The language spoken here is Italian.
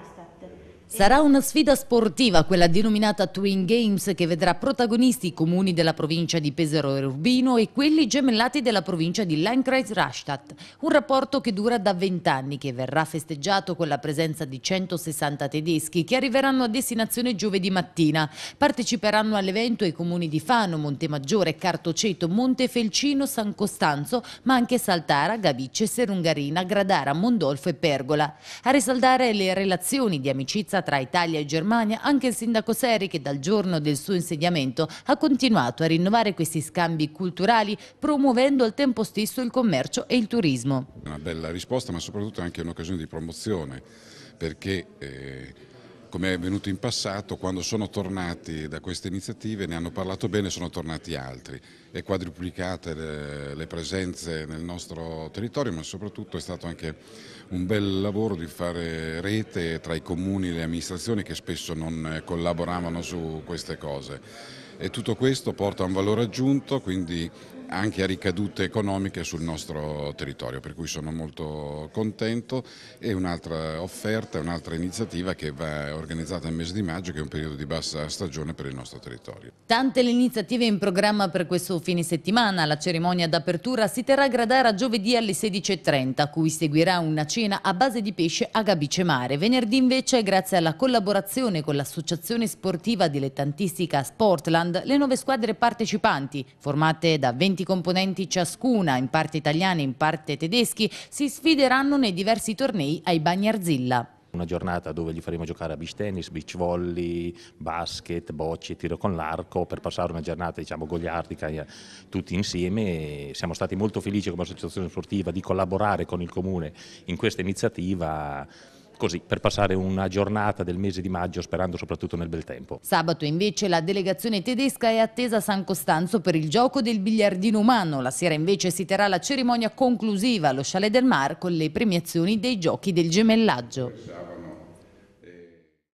Darmstadt. Sarà una sfida sportiva quella denominata Twin Games che vedrà protagonisti i comuni della provincia di Pesaro e Urbino e quelli gemellati della provincia di Landkreis-Rastatt, un rapporto che dura da vent'anni che verrà festeggiato con la presenza di 160 tedeschi che arriveranno a destinazione giovedì mattina. Parteciperanno all'evento i comuni di Fano, Montemaggiore, Cartoceto, Montefelcino, San Costanzo, ma anche Saltara, Gavice, Serungarina, Gradara, Mondolfo e Pergola. A risaldare le relazioni relazioni di amicizia tra Italia e Germania anche il sindaco Seri che dal giorno del suo insediamento ha continuato a rinnovare questi scambi culturali promuovendo al tempo stesso il commercio e il turismo. Una bella risposta ma soprattutto anche un'occasione di promozione perché... Eh come è avvenuto in passato, quando sono tornati da queste iniziative, ne hanno parlato bene, sono tornati altri. È quadruplicate le, le presenze nel nostro territorio, ma soprattutto è stato anche un bel lavoro di fare rete tra i comuni e le amministrazioni che spesso non eh, collaboravano su queste cose. E tutto questo porta a un valore aggiunto, quindi anche a ricadute economiche sul nostro territorio, per cui sono molto contento e un'altra offerta, un'altra iniziativa che va organizzata nel mese di maggio che è un periodo di bassa stagione per il nostro territorio. Tante le iniziative in programma per questo fine settimana, la cerimonia d'apertura si terrà a Gradara giovedì alle 16.30, a cui seguirà una cena a base di pesce a Gabice Mare. Venerdì invece, grazie alla collaborazione con l'associazione sportiva dilettantistica Sportland, le nove squadre partecipanti, formate da 20 20 componenti ciascuna, in parte italiane e in parte tedeschi, si sfideranno nei diversi tornei ai Bagnarzilla. Una giornata dove gli faremo giocare a beach tennis, beach volley, basket, bocce, tiro con l'arco per passare una giornata diciamo goliardica eh, tutti insieme. Siamo stati molto felici come associazione sportiva di collaborare con il comune in questa iniziativa così per passare una giornata del mese di maggio sperando soprattutto nel bel tempo. Sabato invece la delegazione tedesca è attesa a San Costanzo per il gioco del biliardino umano, la sera invece si terrà la cerimonia conclusiva allo Chalet del Mar con le premiazioni dei giochi del gemellaggio.